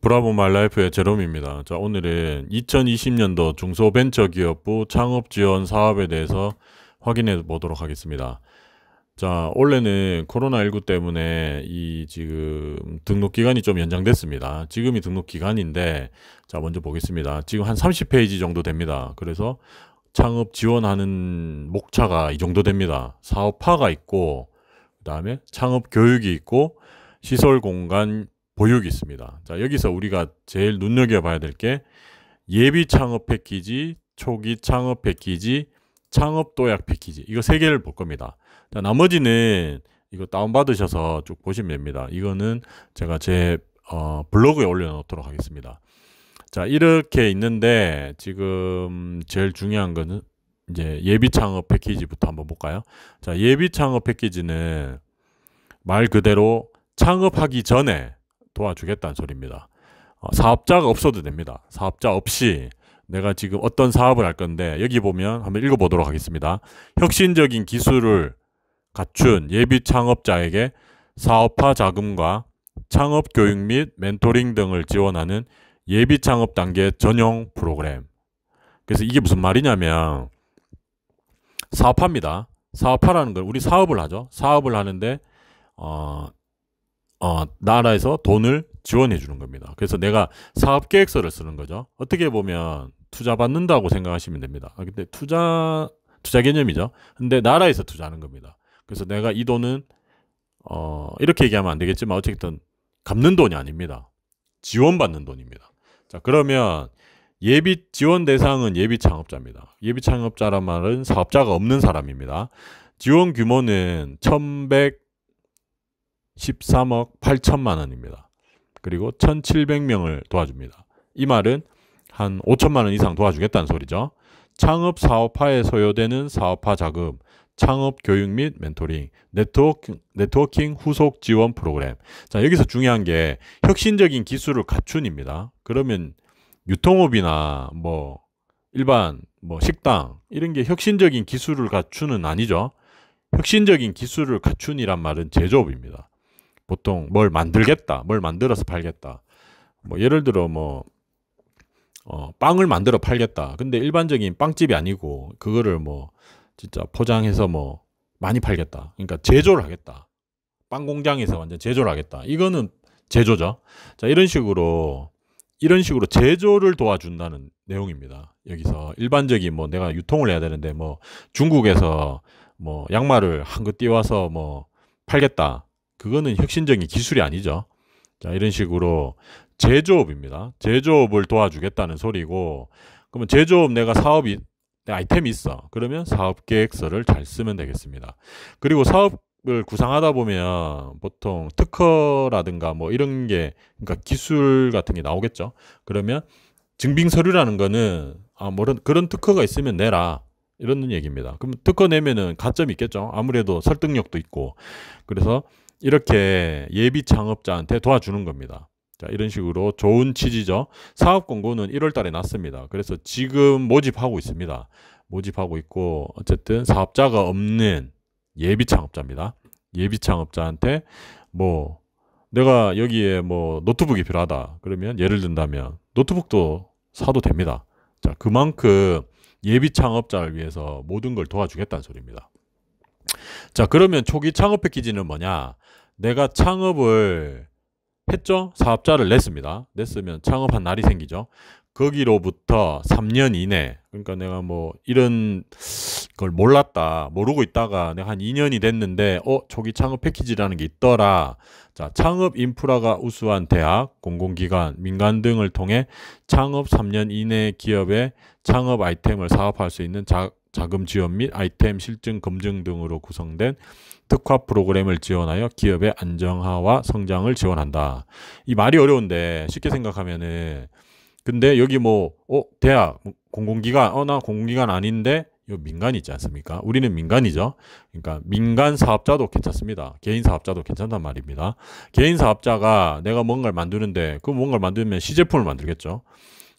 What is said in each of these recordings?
브라보 말라이프의 제롬입니다. 자, 오늘은 2020년도 중소벤처기업부 창업지원 사업에 대해서 확인해 보도록 하겠습니다. 자, 원래는 코로나19 때문에 이 지금 등록 기간이 좀 연장됐습니다. 지금이 등록 기간인데, 자, 먼저 보겠습니다. 지금 한 30페이지 정도 됩니다. 그래서 창업 지원하는 목차가 이 정도 됩니다. 사업화가 있고, 그 다음에 창업 교육이 있고, 시설 공간 보육이 있습니다. 자, 여기서 우리가 제일 눈여겨봐야 될 게 예비 창업 패키지, 초기 창업 패키지, 창업 도약 패키지. 이거 세 개를 볼 겁니다. 자, 나머지는 이거 다운받으셔서 쭉 보시면 됩니다. 이거는 제가 제 어, 블로그에 올려놓도록 하겠습니다. 자, 이렇게 있는데 지금 제일 중요한 거는 이제 예비 창업 패키지부터 한번 볼까요? 자, 예비 창업 패키지는 말 그대로 창업하기 전에 도와주겠다는 소리입니다. 어, 사업자가 없어도 됩니다. 사업자 없이 내가 지금 어떤 사업을 할 건데 여기 보면 한번 읽어보도록 하겠습니다. 혁신적인 기술을 갖춘 예비 창업자에게 사업화 자금과 창업 교육 및 멘토링 등을 지원하는 예비 창업 단계 전용 프로그램. 그래서 이게 무슨 말이냐면 사업합니다. 사업화라는 걸 우리 사업을 하죠. 사업을 하는데 어, 어, 나라에서 돈을 지원해 주는 겁니다. 그래서 내가 사업 계획서를 쓰는 거죠. 어떻게 보면 투자 받는다고 생각하시면 됩니다. 아, 근데 투자 투자 개념이죠. 근데 나라에서 투자하는 겁니다. 그래서 내가 이 돈은 어, 이렇게 얘기하면 안 되겠지만 어쨌든 갚는 돈이 아닙니다. 지원받는 돈입니다. 자, 그러면 예비 지원 대상은 예비 창업자입니다. 예비 창업자란 말은 사업자가 없는 사람입니다. 지원 규모는 1100 13억 8천만 원입니다. 그리고 1,700명을 도와줍니다. 이 말은 한 5천만 원 이상 도와주겠다는 소리죠. 창업 사업화에 소요되는 사업화 자금, 창업 교육 및 멘토링, 네트워킹, 네트워킹 후속 지원 프로그램. 자, 여기서 중요한 게 혁신적인 기술을 갖춘입니다. 그러면 유통업이나 뭐 일반 뭐 식당 이런 게 혁신적인 기술을 갖추는 아니죠. 혁신적인 기술을 갖춘이란 말은 제조업입니다. 보통 뭘 만들겠다, 뭘 만들어서 팔겠다. 뭐 예를 들어 뭐 어, 빵을 만들어 팔겠다. 근데 일반적인 빵집이 아니고 그거를 뭐 진짜 포장해서 뭐 많이 팔겠다. 그러니까 제조를 하겠다. 빵 공장에서 완전 제조를 하겠다. 이거는 제조죠. 자, 이런 식으로 이런 식으로 제조를 도와준다는 내용입니다. 여기서 일반적인 뭐 내가 유통을 해야 되는데 뭐 중국에서 뭐 양말을 한그 띄워서 뭐 팔겠다. 그거는 혁신적인 기술이 아니죠. 자, 이런 식으로 제조업입니다. 제조업을 도와주겠다는 소리고, 그러면 제조업 내가 사업이, 아이템이 있어. 그러면 사업 계획서를 잘 쓰면 되겠습니다. 그리고 사업을 구상하다 보면 보통 특허라든가 뭐 이런 게, 그러니까 기술 같은 게 나오겠죠. 그러면 증빙 서류라는 거는, 아, 뭐 그런 특허가 있으면 내라. 이런 얘기입니다. 그럼 특허 내면은 가점이 있겠죠. 아무래도 설득력도 있고. 그래서 이렇게 예비 창업자한테 도와주는 겁니다. 자, 이런 식으로 좋은 취지죠. 사업 공고는 1월 달에 났습니다. 그래서 지금 모집하고 있습니다. 모집하고 있고 어쨌든 사업자가 없는 예비 창업자입니다. 예비 창업자한테 뭐 내가 여기에 뭐 노트북이 필요하다. 그러면 예를 든다면 노트북도 사도 됩니다. 자, 그만큼 예비 창업자를 위해서 모든 걸 도와주겠다는 소리입니다. 자, 그러면 초기 창업 패키지는 뭐냐? 내가 창업을 했죠? 사업자를 냈습니다. 냈으면 창업한 날이 생기죠. 거기로부터 3년 이내, 그러니까 내가 뭐 이런 걸 몰랐다, 모르고 있다가 내가 한 2년이 됐는데, 어, 초기 창업 패키지라는 게 있더라. 자, 창업 인프라가 우수한 대학, 공공기관, 민간 등을 통해 창업 3년 이내 기업의 창업 아이템을 사업할 수 있는 자, 자금 지원 및 아이템 실증 검증 등으로 구성된 특화 프로그램을 지원하여 기업의 안정화와 성장을 지원한다. 이 말이 어려운데 쉽게 생각하면은 근데 여기 뭐 어 대학 뭐 공공기관 어 나 공공기관 아닌데 요 민간 있지 않습니까? 우리는 민간이죠. 그러니까 민간 사업자도 괜찮습니다. 개인 사업자도 괜찮단 말입니다. 개인 사업자가 내가 뭔가를 만드는데 그 뭔가를 만들면 시제품을 만들겠죠.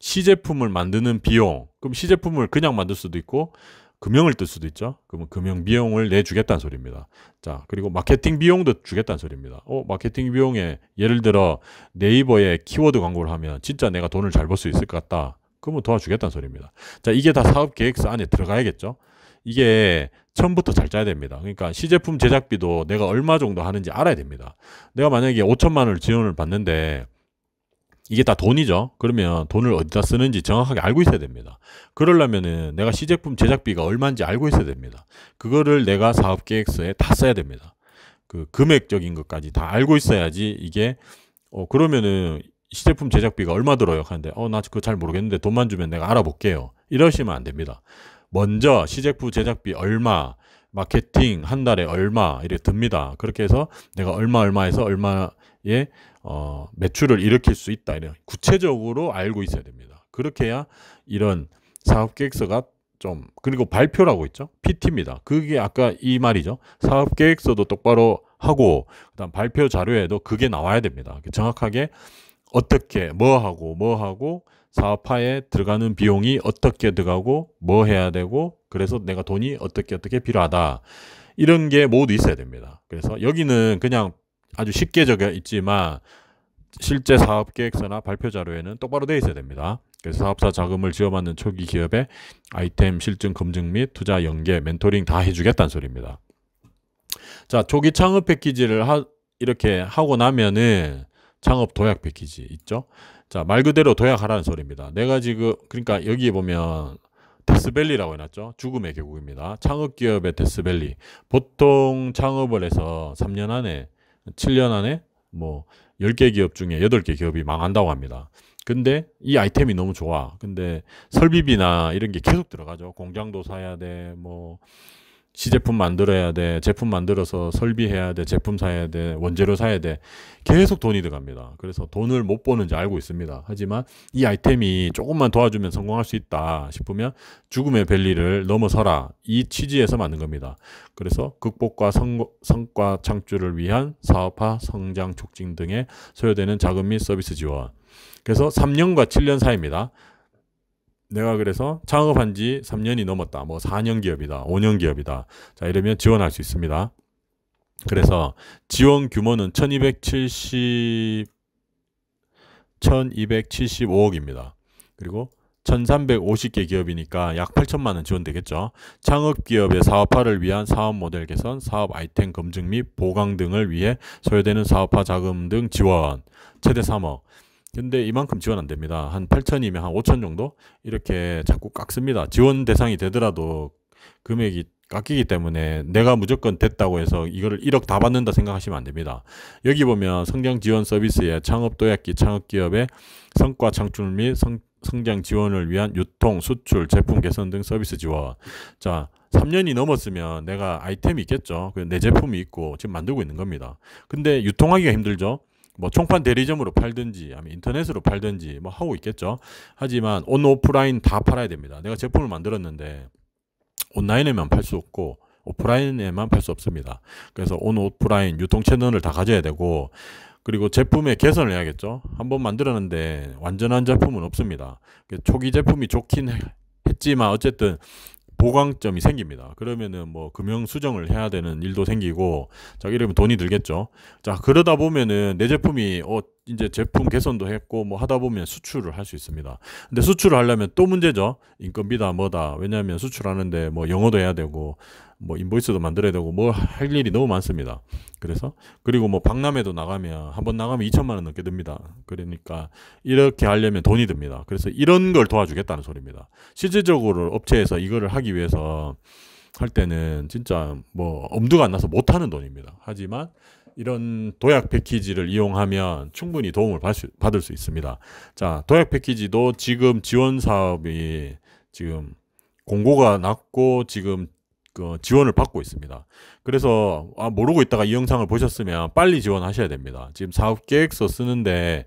시제품을 만드는 비용 그럼 시제품을 그냥 만들 수도 있고 금융을 뜰 수도 있죠. 그러면 금융 비용을 내주겠다는 소리입니다. 자, 그리고 마케팅 비용도 주겠다는 소리입니다. 어, 마케팅 비용에 예를 들어 네이버에 키워드 광고를 하면 진짜 내가 돈을 잘 벌 수 있을 것 같다. 그러면 도와주겠다는 소리입니다. 자, 이게 다 사업 계획서 안에 들어가야겠죠. 이게 처음부터 잘 짜야 됩니다. 그러니까 시제품 제작비도 내가 얼마 정도 하는지 알아야 됩니다. 내가 만약에 5천만 원을 지원을 받는데 이게 다 돈이죠. 그러면 돈을 어디다 쓰는지 정확하게 알고 있어야 됩니다. 그러려면은 내가 시제품 제작비가 얼마인지 알고 있어야 됩니다. 그거를 내가 사업 계획서에 다 써야 됩니다. 그 금액적인 것까지 다 알고 있어야지 이게 어 그러면은 시제품 제작비가 얼마 들어요? 하는데 어 나 그거 잘 모르겠는데 돈만 주면 내가 알아볼게요. 이러시면 안 됩니다. 먼저 시제품 제작비 얼마 마케팅 한 달에 얼마 이렇게 듭니다. 그렇게 해서 내가 얼마 얼마에서 얼마의 어, 매출을 일으킬 수 있다. 이런 구체적으로 알고 있어야 됩니다. 그렇게 해야 이런 사업 계획서가 좀 그리고 발표라고 있죠. PT입니다. 그게 아까 이 말이죠. 사업 계획서도 똑바로 하고 그다음 발표 자료에도 그게 나와야 됩니다. 정확하게 어떻게 뭐 하고 뭐 하고 사업화에 들어가는 비용이 어떻게 들어가고 뭐 해야 되고 그래서 내가 돈이 어떻게 어떻게 필요하다 이런 게 모두 있어야 됩니다. 그래서 여기는 그냥 아주 쉽게 적여 있지만 실제 사업 계획서나 발표 자료에는 똑바로 돼 있어야 됩니다. 그래서 사업사 자금을 지원받는 초기 기업의 아이템 실증 검증 및 투자 연계 멘토링 다 해주겠다는 소리입니다. 자 초기 창업 패키지를 하, 이렇게 하고 나면은 창업 도약 패키지 있죠. 자, 말 그대로 도약하라는 소리입니다. 내가 지금 그러니까 여기에 보면 데스밸리라고 해놨죠. 죽음의 계곡입니다. 창업 기업의 데스밸리. 보통 창업을 해서 3년 안에 7년 안에 뭐 10개 기업 중에 8개 기업이 망한다고 합니다. 근데 이 아이템이 너무 좋아. 근데 설비비나 이런 게 계속 들어가죠. 공장도 사야 돼. 뭐 시제품 만들어야 돼. 제품 만들어서 설비해야 돼. 제품 사야 돼. 원재료 사야 돼. 계속 돈이 들어갑니다. 그래서 돈을 못 버는지 알고 있습니다. 하지만 이 아이템이 조금만 도와주면 성공할 수 있다 싶으면 죽음의 벨리를 넘어서라. 이 취지에서 만든 겁니다. 그래서 극복과 성, 성과 창출을 위한 사업화, 성장 촉진 등에 소요되는 자금 및 서비스 지원. 그래서 3년과 7년 사이입니다. 내가 그래서 창업한 지 3년이 넘었다. 뭐 4년 기업이다. 5년 기업이다. 자, 이러면 지원할 수 있습니다. 그래서 지원 규모는 1270 1275억입니다. 그리고 1350개 기업이니까 약 8천만 원 지원되겠죠. 창업 기업의 사업화를 위한 사업 모델 개선, 사업 아이템 검증 및 보강 등을 위해 소요되는 사업화 자금 등 지원 최대 3억. 근데 이만큼 지원 안 됩니다. 한 8천이면 한 5천 정도 이렇게 자꾸 깎습니다. 지원 대상이 되더라도 금액이 깎이기 때문에 내가 무조건 됐다고 해서 이거를 1억 다 받는다 생각하시면 안 됩니다. 여기 보면 성장 지원 서비스의 창업 도약기 창업 기업의 성과 창출 및 성, 성장 지원을 위한 유통, 수출, 제품 개선 등 서비스 지원. 자, 3년이 넘었으면 내가 아이템이 있겠죠. 그 내 제품이 있고 지금 만들고 있는 겁니다. 근데 유통하기가 힘들죠. 뭐 총판 대리점으로 팔든지 아니면 인터넷으로 팔든지 뭐 하고 있겠죠. 하지만 온 오프라인 다 팔아야 됩니다. 내가 제품을 만들었는데 온라인에만 팔 수 없고 오프라인에만 팔 수 없습니다. 그래서 온 오프라인 유통 채널을 다 가져야 되고 그리고 제품의 개선을 해야겠죠. 한번 만들었는데 완전한 제품은 없습니다. 초기 제품이 좋긴 했지만 어쨌든 보강점이 생깁니다. 그러면은 뭐 금융 수정을 해야 되는 일도 생기고 자 이러면 돈이 들겠죠. 자 그러다 보면은 내 제품이 어 이제 제품 개선도 했고 뭐 하다 보면 수출을 할 수 있습니다. 근데 수출을 하려면 또 문제죠. 인건비다 뭐다. 왜냐하면 수출하는데 뭐 영어도 해야 되고 뭐 인보이스도 만들어야 되고 뭐 할 일이 너무 많습니다. 그래서 그리고 뭐 박람회도 나가면 한 번 나가면 2천만 원 넘게 듭니다. 그러니까 이렇게 하려면 돈이 듭니다. 그래서 이런 걸 도와주겠다는 소리입니다. 실질적으로 업체에서 이거를 하기 위해서 할 때는 진짜 뭐 엄두가 안 나서 못 하는 돈입니다. 하지만 이런 도약 패키지를 이용하면 충분히 도움을 받을 수 있습니다. 자, 도약 패키지도 지금 지원 사업이 지금 공고가 났고 지금 그 지원을 받고 있습니다. 그래서 아, 모르고 있다가 이 영상을 보셨으면 빨리 지원하셔야 됩니다. 지금 사업 계획서 쓰는데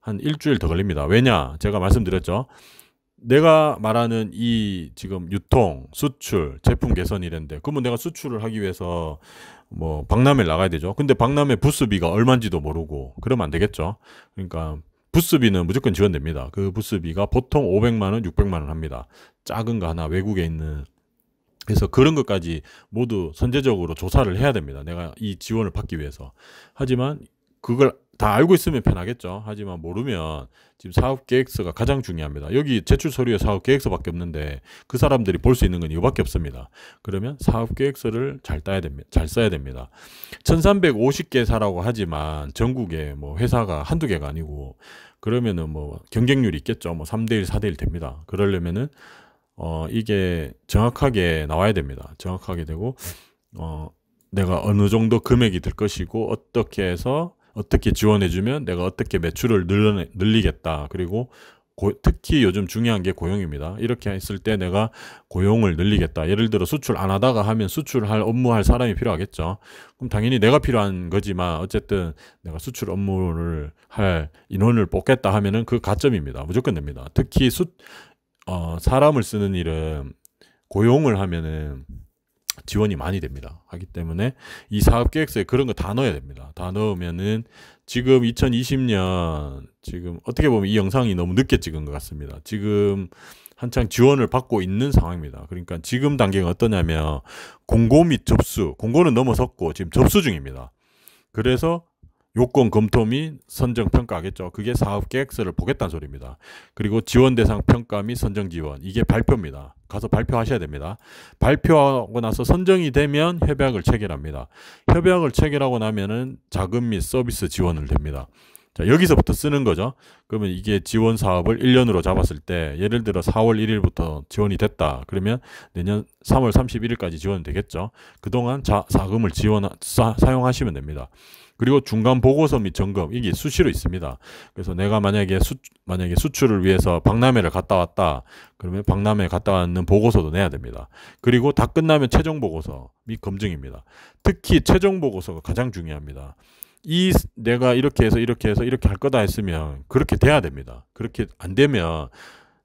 한 일주일 더 걸립니다. 왜냐? 제가 말씀드렸죠. 내가 말하는 이 지금 유통, 수출, 제품 개선 이런데 그러면 내가 수출을 하기 위해서 뭐 박람회 나가야 되죠. 근데 박람회 부스비가 얼마인지도 모르고 그러면 안 되겠죠. 그러니까 부스비는 무조건 지원됩니다. 그 부스비가 보통 500만 원, 600만 원 합니다. 작은 거 하나 외국에 있는 그래서 그런 것까지 모두 선제적으로 조사를 해야 됩니다. 내가 이 지원을 받기 위해서. 하지만 그걸 다 알고 있으면 편하겠죠. 하지만 모르면 지금 사업 계획서가 가장 중요합니다. 여기 제출 서류에 사업 계획서밖에 없는데 그 사람들이 볼 수 있는 건 이거밖에 없습니다. 그러면 사업 계획서를 잘 따야 됩니다. 잘 써야 됩니다. 1350개 사라고 하지만 전국에 뭐 회사가 한두 개가 아니고 그러면은 뭐 경쟁률이 있겠죠. 뭐 3대 1, 4대 1 됩니다. 그러려면은 어 이게 정확하게 나와야 됩니다. 정확하게 되고 어 내가 어느 정도 금액이 들 것이고 어떻게 해서 어떻게 지원해주면 내가 어떻게 매출을 늘려 늘리겠다. 그리고 고, 특히 요즘 중요한 게 고용입니다. 이렇게 했을 때 내가 고용을 늘리겠다. 예를 들어 수출 안 하다가 하면 수출할 업무할 사람이 필요하겠죠. 그럼 당연히 내가 필요한 거지만 어쨌든 내가 수출 업무를 할 인원을 뽑겠다 하면은 그 가점입니다. 무조건 됩니다. 특히 수, 어, 사람을 쓰는 일은 고용을 하면은 지원이 많이 됩니다. 하기 때문에 이 사업 계획서에 그런 거 다 넣어야 됩니다. 다 넣으면은 지금 2020년 지금 어떻게 보면 이 영상이 너무 늦게 찍은 것 같습니다. 지금 한창 지원을 받고 있는 상황입니다. 그러니까 지금 단계가 어떠냐면 공고 및 접수, 공고는 넘어섰고 지금 접수 중입니다. 그래서 요건 검토 및 선정 평가겠죠. 하 그게 사업 계획서를 보겠다는 소리입니다. 그리고 지원 대상 평가 및 선정 지원 이게 발표입니다. 가서 발표하셔야 됩니다. 발표하고 나서 선정이 되면 협약을 체결합니다. 협약을 체결하고 나면은 자금 및 서비스 지원을 됩니다. 자, 여기서부터 쓰는 거죠. 그러면 이게 지원 사업을 1년으로 잡았을 때 예를 들어 4월 1일부터 지원이 됐다. 그러면 내년 3월 31일까지 지원되겠죠. 그동안 자, 사금을 지원 사, 사용하시면 됩니다. 그리고 중간 보고서 및 점검 이게 수시로 있습니다. 그래서 내가 만약에 수 만약에 수출을 위해서 박람회를 갔다 왔다 그러면 박람회 갔다 왔는 보고서도 내야 됩니다. 그리고 다 끝나면 최종 보고서 및 검증입니다. 특히 최종 보고서가 가장 중요합니다. 이 내가 이렇게 해서 이렇게 해서 이렇게 할 거다 했으면 그렇게 돼야 됩니다. 그렇게 안 되면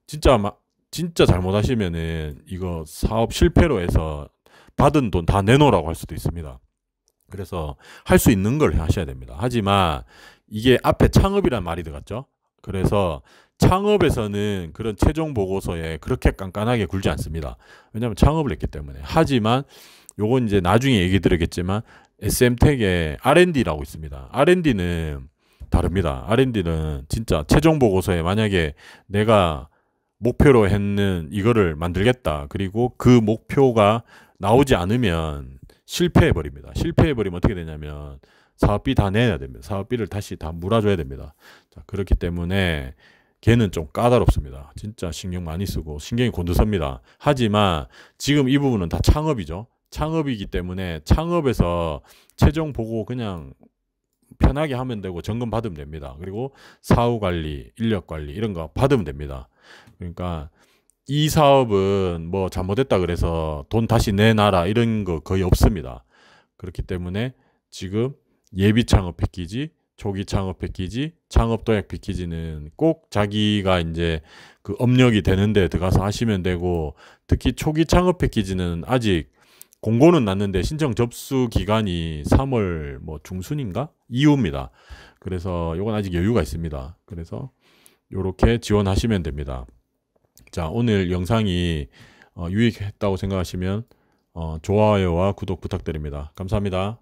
진짜 막 진짜 잘못하시면은 이거 사업 실패로 해서 받은 돈 다 내놓으라고 할 수도 있습니다. 그래서 할 수 있는 걸 하셔야 됩니다. 하지만 이게 앞에 창업이란 말이 들어갔죠. 그래서 창업에서는 그런 최종 보고서에 그렇게 깐깐하게 굴지 않습니다. 왜냐하면 창업을 했기 때문에. 하지만 요건 이제 나중에 얘기 드리겠지만 SM텍에 R&D라고 있습니다. R&D는 다릅니다. R&D는 진짜 최종 보고서에 만약에 내가 목표로 했는 이거를 만들겠다. 그리고 그 목표가 나오지 않으면 실패해 버립니다. 실패해 버리면 어떻게 되냐면 사업비 다 내야 됩니다. 사업비를 다시 다 물어줘야 됩니다. 자, 그렇기 때문에 걔는 좀 까다롭습니다. 진짜 신경 많이 쓰고 신경이 곤두섭니다. 하지만 지금 이 부분은 다 창업이죠. 창업이기 때문에 창업에서 최종 보고 그냥 편하게 하면 되고 점검 받으면 됩니다. 그리고 사후 관리, 인력 관리 이런 거 받으면 됩니다. 그러니까 이 사업은 뭐 잘못했다 그래서 돈 다시 내놔라 이런 거 거의 없습니다. 그렇기 때문에 지금 예비 창업 패키지, 초기 창업 패키지, 창업 도약 패키지는 꼭 자기가 이제 그 업력이 되는데 들어가서 하시면 되고 특히 초기 창업 패키지는 아직 공고는 났는데 신청 접수 기간이 3월 뭐 중순인가 이후입니다. 그래서 이건 아직 여유가 있습니다. 그래서 이렇게 지원하시면 됩니다. 자 오늘 영상이 어, 유익했다고 생각하시면 어, 좋아요와 구독 부탁드립니다. 감사합니다.